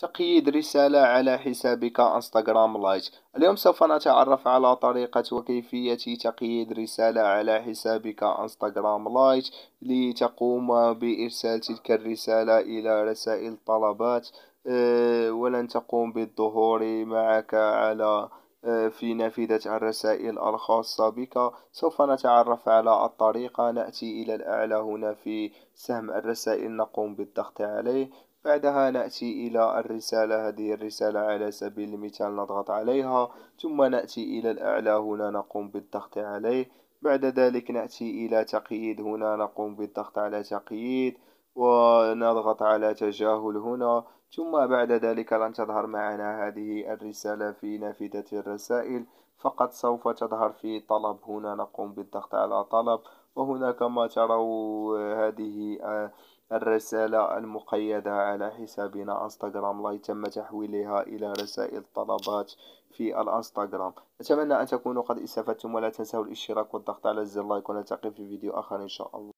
تقييد رسالة على حسابك انستغرام لايت اليوم سوف نتعرف على طريقة وكيفية تقييد رسالة على حسابك انستغرام لايت لتقوم بإرسال تلك الرسالة إلى رسائل طلبات آه، ولن تقوم بالظهور معك على آه، في نافذة الرسائل الخاصة بك سوف نتعرف على الطريقة نأتي إلى الأعلى هنا في سهم الرسائل نقوم بالضغط عليه بعدها نأتي إلى الرسالة هذه الرسالة على سبيل المثال نضغط عليها ثم نأتي إلى الأعلى هنا نقوم بالضغط عليه بعد ذلك نأتي إلى تقييد هنا نقوم بالضغط على تقييد ونضغط على تجاهل هنا ثم بعد ذلك لن تظهر معنا هذه الرسالة في نافذة الرسائل فقط سوف تظهر في طلب هنا نقوم بالضغط على طلب وهنا كما تروا هذه آه، الرسالة المقيدة على حسابنا انستغرام لا تم تحويلها إلى رسائل طلبات في الانستغرام أتمنى أن تكونوا قد استفدتم ولا تنسوا الاشتراك والضغط على زر لايك ونلتقي في فيديو آخر إن شاء الله